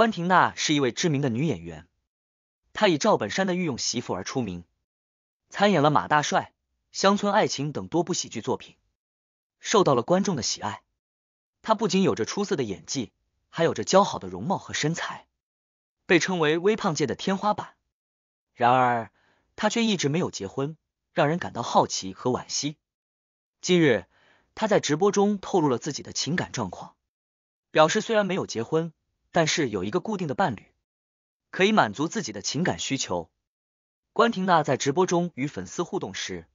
关婷娜是一位知名的女演员，她以赵本山的御用媳妇而出名，参演了《马大帅》《乡村爱情》等多部喜剧作品，受到了观众的喜爱。她不仅有着出色的演技，还有着姣好的容貌和身材，被称为微胖界的天花板。然而，她却一直没有结婚，让人感到好奇和惋惜。近日，她在直播中透露了自己的情感状况，表示虽然没有结婚。但是有一个固定的伴侣，可以满足自己的情感需求。关婷娜在直播中与粉丝互动时，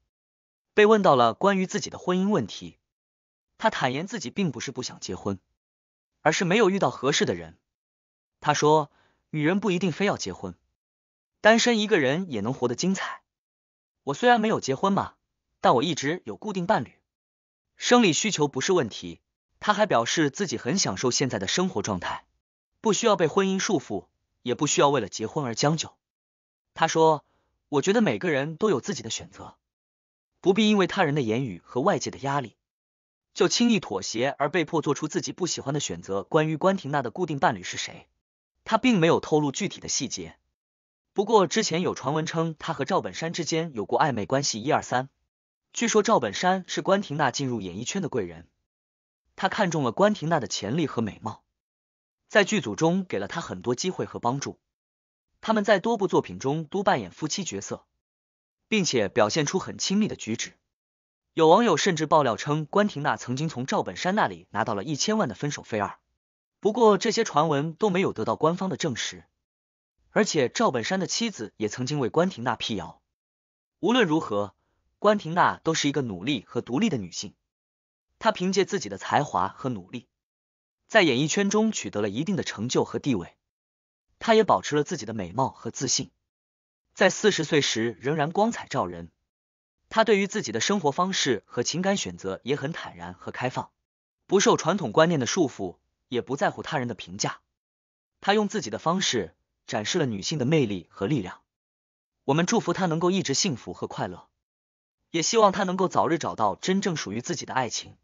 被问到了关于自己的婚姻问题，她坦言自己并不是不想结婚，而是没有遇到合适的人。她说：“女人不一定非要结婚，单身一个人也能活得精彩。我虽然没有结婚嘛，但我一直有固定伴侣，生理需求不是问题。”她还表示自己很享受现在的生活状态。不需要被婚姻束缚，也不需要为了结婚而将就。他说：“我觉得每个人都有自己的选择，不必因为他人的言语和外界的压力就轻易妥协而被迫做出自己不喜欢的选择。”关于关婷娜的固定伴侣是谁，他并没有透露具体的细节。不过之前有传闻称他和赵本山之间有过暧昧关系。一二三，据说赵本山是关婷娜进入演艺圈的贵人，他看中了关婷娜的潜力和美貌。在剧组中给了他很多机会和帮助，他们在多部作品中都扮演夫妻角色，并且表现出很亲密的举止。有网友甚至爆料称关婷娜曾经从赵本山那里拿到了一千万的分手费二，不过这些传闻都没有得到官方的证实。而且赵本山的妻子也曾经为关婷娜辟谣。无论如何，关婷娜都是一个努力和独立的女性，她凭借自己的才华和努力。在演艺圈中取得了一定的成就和地位，她也保持了自己的美貌和自信，在四十岁时仍然光彩照人。她对于自己的生活方式和情感选择也很坦然和开放，不受传统观念的束缚，也不在乎他人的评价。她用自己的方式展示了女性的魅力和力量。我们祝福她能够一直幸福和快乐，也希望她能够早日找到真正属于自己的爱情。